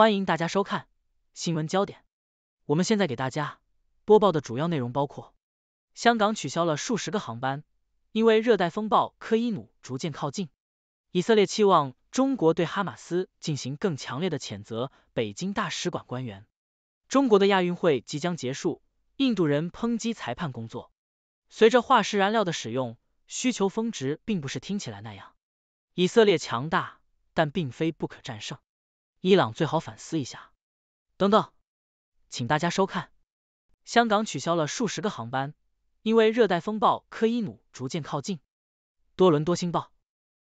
欢迎大家收看新闻焦点。我们现在给大家播报的主要内容包括：香港取消了数十个航班，因为热带风暴科伊努逐渐靠近；以色列期望中国对哈马斯进行更强烈的谴责；北京大使馆官员，中国的亚运会即将结束；印度人抨击裁判工作；随着化石燃料的使用，需求峰值并不是听起来那样；以色列强大，但并非不可战胜。伊朗最好反思一下。等等，请大家收看。香港取消了数十个航班，因为热带风暴科伊努逐渐靠近。多伦多星报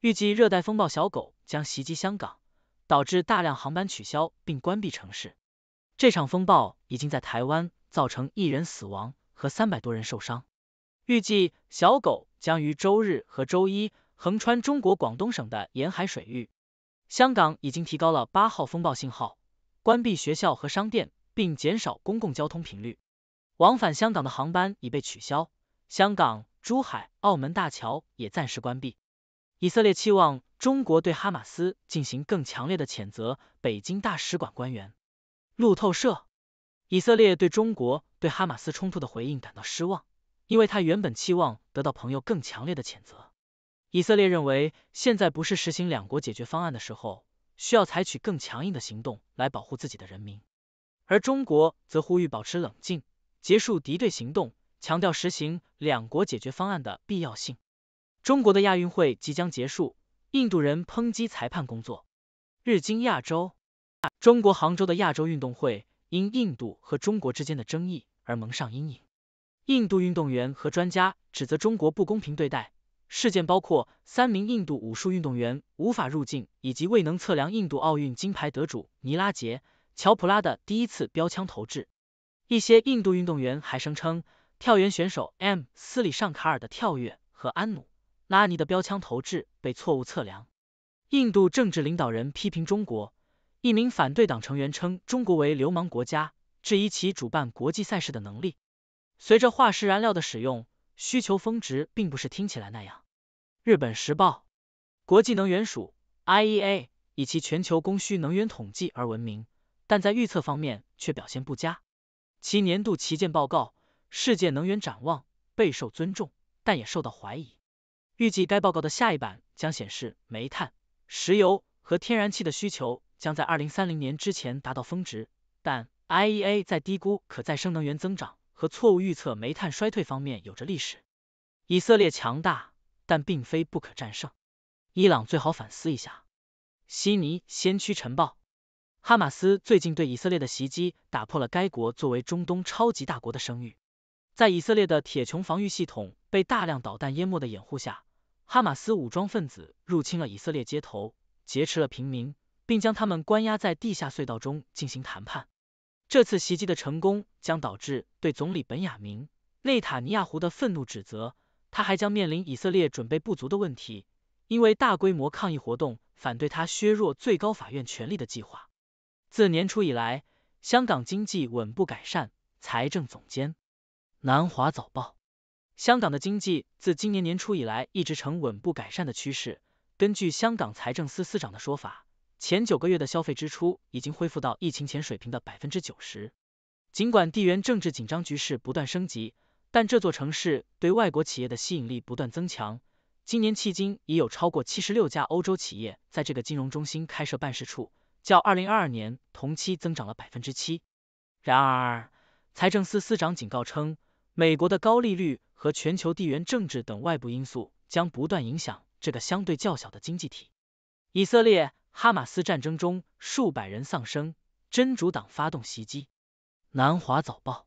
预计热带风暴小狗将袭击香港，导致大量航班取消并关闭城市。这场风暴已经在台湾造成一人死亡和三百多人受伤。预计小狗将于周日和周一横穿中国广东省的沿海水域。香港已经提高了八号风暴信号，关闭学校和商店，并减少公共交通频率。往返香港的航班已被取消，香港、珠海、澳门大桥也暂时关闭。以色列期望中国对哈马斯进行更强烈的谴责。北京大使馆官员，路透社。以色列对中国对哈马斯冲突的回应感到失望，因为他原本期望得到朋友更强烈的谴责。以色列认为现在不是实行两国解决方案的时候，需要采取更强硬的行动来保护自己的人民。而中国则呼吁保持冷静，结束敌对行动，强调实行两国解决方案的必要性。中国的亚运会即将结束，印度人抨击裁判工作。日经亚洲，中国杭州的亚洲运动会因印度和中国之间的争议而蒙上阴影。印度运动员和专家指责中国不公平对待。事件包括三名印度武术运动员无法入境，以及未能测量印度奥运金牌得主尼拉杰·乔普拉的第一次标枪投掷。一些印度运动员还声称，跳远选手 M· 斯里尚卡尔的跳跃和安努拉尼的标枪投掷被错误测量。印度政治领导人批评中国，一名反对党成员称中国为“流氓国家”，质疑其主办国际赛事的能力。随着化石燃料的使用。需求峰值并不是听起来那样。日本时报，国际能源署 （IEA） 以其全球供需能源统计而闻名，但在预测方面却表现不佳。其年度旗舰报告《世界能源展望》备受尊重，但也受到怀疑。预计该报告的下一版将显示，煤炭、石油和天然气的需求将在二零三零年之前达到峰值，但 IEA 在低估可再生能源增长。和错误预测煤炭衰退方面有着历史。以色列强大，但并非不可战胜。伊朗最好反思一下。悉尼先驱晨报：哈马斯最近对以色列的袭击打破了该国作为中东超级大国的声誉。在以色列的铁穹防御系统被大量导弹淹没的掩护下，哈马斯武装分子入侵了以色列街头，劫持了平民，并将他们关押在地下隧道中进行谈判。这次袭击的成功将导致对总理本雅明内塔尼亚胡的愤怒指责，他还将面临以色列准备不足的问题，因为大规模抗议活动反对他削弱最高法院权力的计划。自年初以来，香港经济稳步改善。财政总监南华早报：香港的经济自今年年初以来一直呈稳步改善的趋势。根据香港财政司司长的说法。前九个月的消费支出已经恢复到疫情前水平的百分之九十。尽管地缘政治紧张局势不断升级，但这座城市对外国企业的吸引力不断增强。今年迄今已有超过七十六家欧洲企业在这个金融中心开设办事处，较二零二二年同期增长了百分之七。然而，财政司司长警告称，美国的高利率和全球地缘政治等外部因素将不断影响这个相对较小的经济体。以色列。哈马斯战争中，数百人丧生。真主党发动袭击。南华早报：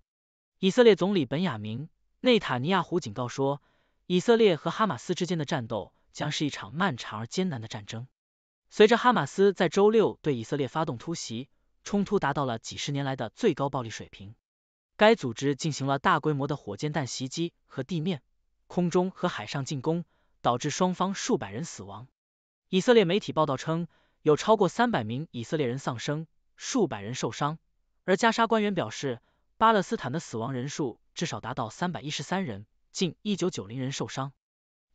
以色列总理本雅明·内塔尼亚胡警告说，以色列和哈马斯之间的战斗将是一场漫长而艰难的战争。随着哈马斯在周六对以色列发动突袭，冲突达到了几十年来的最高暴力水平。该组织进行了大规模的火箭弹袭击和地面、空中和海上进攻，导致双方数百人死亡。以色列媒体报道称。有超过三百名以色列人丧生，数百人受伤。而加沙官员表示，巴勒斯坦的死亡人数至少达到三百一十三人，近一九九零人受伤。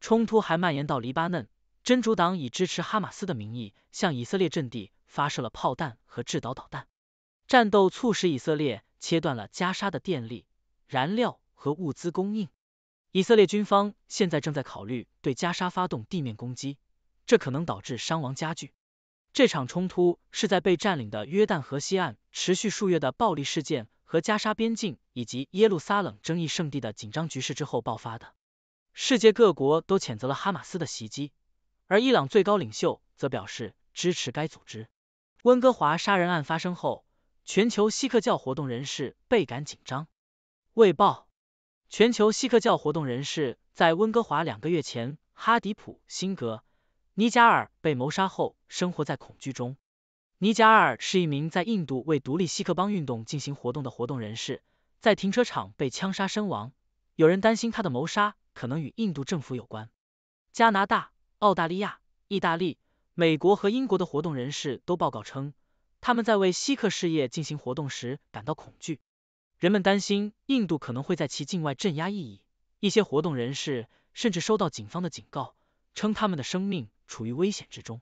冲突还蔓延到黎巴嫩，真主党以支持哈马斯的名义向以色列阵地发射了炮弹和制导导弹。战斗促使以色列切断了加沙的电力、燃料和物资供应。以色列军方现在正在考虑对加沙发动地面攻击，这可能导致伤亡加剧。这场冲突是在被占领的约旦河西岸持续数月的暴力事件和加沙边境以及耶路撒冷争议圣地的紧张局势之后爆发的。世界各国都谴责了哈马斯的袭击，而伊朗最高领袖则表示支持该组织。温哥华杀人案发生后，全球锡克教活动人士倍感紧张。卫报：全球锡克教活动人士在温哥华两个月前，哈迪普·辛格。尼加尔被谋杀后，生活在恐惧中。尼加尔是一名在印度为独立锡克邦运动进行活动的活动人士，在停车场被枪杀身亡。有人担心他的谋杀可能与印度政府有关。加拿大、澳大利亚、意大利、美国和英国的活动人士都报告称，他们在为锡克事业进行活动时感到恐惧。人们担心印度可能会在其境外镇压异议。一些活动人士甚至收到警方的警告，称他们的生命。处于危险之中。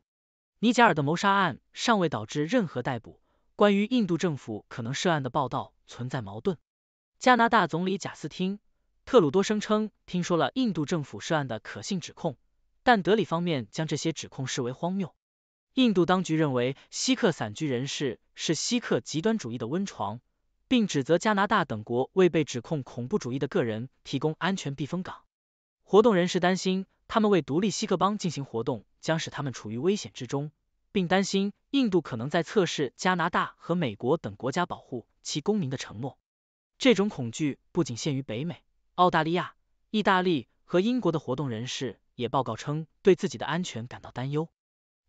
尼贾尔的谋杀案尚未导致任何逮捕。关于印度政府可能涉案的报道存在矛盾。加拿大总理贾斯汀·特鲁多声称听说了印度政府涉案的可信指控，但德里方面将这些指控视为荒谬。印度当局认为锡克散居人士是锡克极端主义的温床，并指责加拿大等国为被指控恐怖主义的个人提供安全避风港。活动人士担心。他们为独立锡克邦进行活动，将使他们处于危险之中，并担心印度可能在测试加拿大和美国等国家保护其公民的承诺。这种恐惧不仅限于北美、澳大利亚、意大利和英国的活动人士，也报告称对自己的安全感到担忧。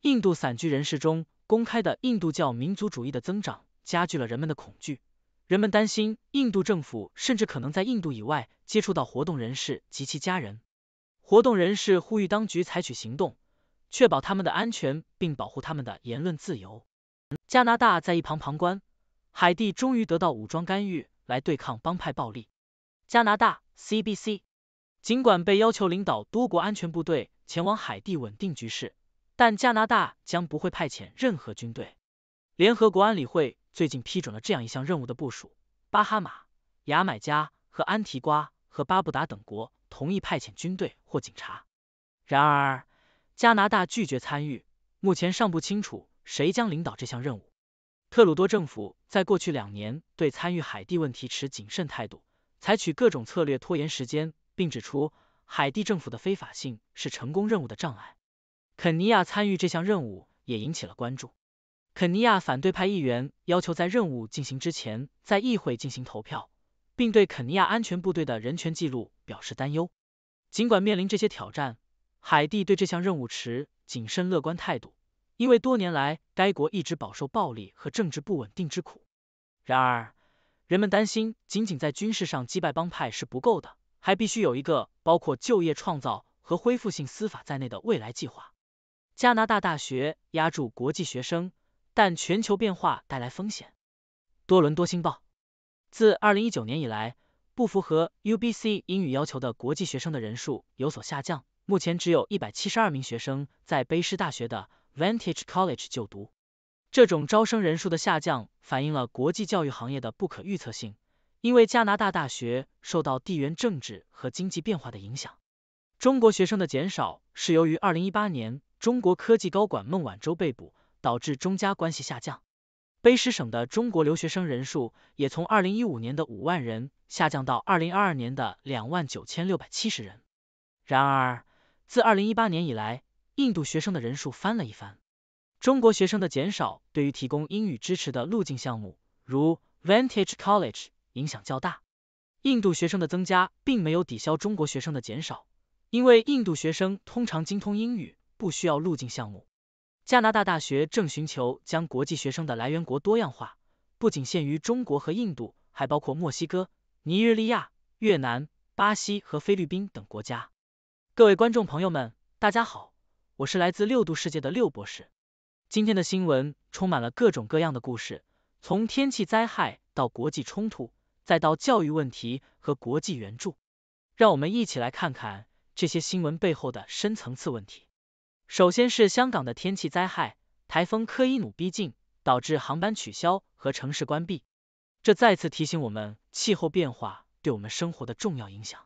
印度散居人士中公开的印度教民族主义的增长加剧了人们的恐惧，人们担心印度政府甚至可能在印度以外接触到活动人士及其家人。活动人士呼吁当局采取行动，确保他们的安全并保护他们的言论自由。加拿大在一旁旁观，海地终于得到武装干预来对抗帮派暴力。加拿大 CBC，尽管被要求领导多国安全部队前往海地稳定局势，但加拿大将不会派遣任何军队。联合国安理会最近批准了这样一项任务的部署：巴哈马、牙买加和安提瓜和巴布达等国。同意派遣军队或警察，然而加拿大拒绝参与，目前尚不清楚谁将领导这项任务。特鲁多政府在过去两年对参与海地问题持谨慎态度，采取各种策略拖延时间，并指出海地政府的非法性是成功任务的障碍。肯尼亚参与这项任务也引起了关注，肯尼亚反对派议员要求在任务进行之前在议会进行投票。并对肯尼亚安全部队的人权记录表示担忧。尽管面临这些挑战，海地对这项任务持谨慎乐观态度，因为多年来该国一直饱受暴力和政治不稳定之苦。然而，人们担心仅仅在军事上击败帮派是不够的，还必须有一个包括就业创造和恢复性司法在内的未来计划。加拿大大学压住国际学生，但全球变化带来风险。多伦多星报。自二零一九年以来，不符合 UBC 英语要求的国际学生的人数有所下降，目前只有一百七十二名学生在卑诗大学的 Vantage College 就读。这种招生人数的下降反映了国际教育行业的不可预测性，因为加拿大大学受到地缘政治和经济变化的影响。中国学生的减少是由于二零一八年中国科技高管孟晚舟被捕，导致中加关系下降。卑诗省的中国留学生人数也从二零一五年的五万人下降到二零二二年的两万九千六百七十人。然而，自二零一八年以来，印度学生的人数翻了一番。中国学生的减少对于提供英语支持的路径项目，如 Vantage College，影响较大。印度学生的增加并没有抵消中国学生的减少，因为印度学生通常精通英语，不需要路径项目。加拿大大学正寻求将国际学生的来源国多样化，不仅限于中国和印度，还包括墨西哥、尼日利亚、越南、巴西和菲律宾等国家。各位观众朋友们，大家好，我是来自六度世界的六博士。今天的新闻充满了各种各样的故事，从天气灾害到国际冲突，再到教育问题和国际援助，让我们一起来看看这些新闻背后的深层次问题。首先是香港的天气灾害，台风科伊努逼近，导致航班取消和城市关闭。这再次提醒我们气候变化对我们生活的重要影响。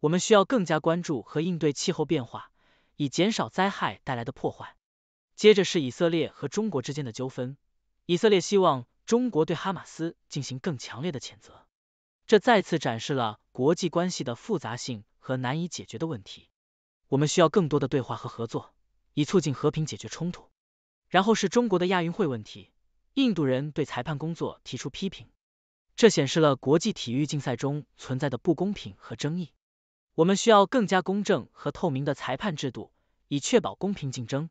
我们需要更加关注和应对气候变化，以减少灾害带来的破坏。接着是以色列和中国之间的纠纷，以色列希望中国对哈马斯进行更强烈的谴责。这再次展示了国际关系的复杂性和难以解决的问题。我们需要更多的对话和合作。以促进和平解决冲突。然后是中国的亚运会问题，印度人对裁判工作提出批评，这显示了国际体育竞赛中存在的不公平和争议。我们需要更加公正和透明的裁判制度，以确保公平竞争。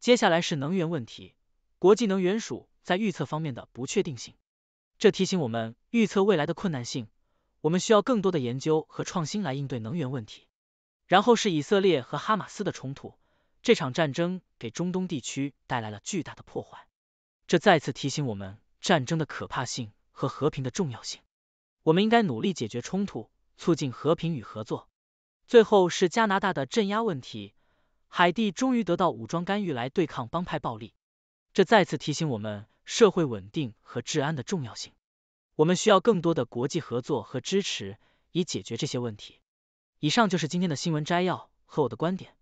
接下来是能源问题，国际能源署在预测方面的不确定性，这提醒我们预测未来的困难性。我们需要更多的研究和创新来应对能源问题。然后是以色列和哈马斯的冲突。这场战争给中东地区带来了巨大的破坏，这再次提醒我们战争的可怕性和和平的重要性。我们应该努力解决冲突，促进和平与合作。最后是加拿大的镇压问题，海地终于得到武装干预来对抗帮派暴力，这再次提醒我们社会稳定和治安的重要性。我们需要更多的国际合作和支持以解决这些问题。以上就是今天的新闻摘要和我的观点。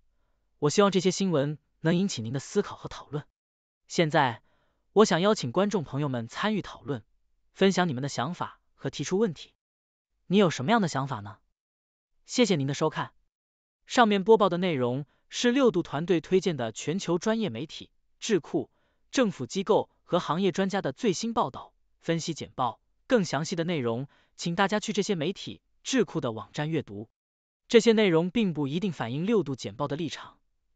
我希望这些新闻能引起您的思考和讨论。现在，我想邀请观众朋友们参与讨论，分享你们的想法和提出问题。你有什么样的想法呢？谢谢您的收看。上面播报的内容是六度团队推荐的全球专业媒体、智库、政府机构和行业专家的最新报道、分析简报。更详细的内容，请大家去这些媒体智库的网站阅读。这些内容并不一定反映六度简报的立场。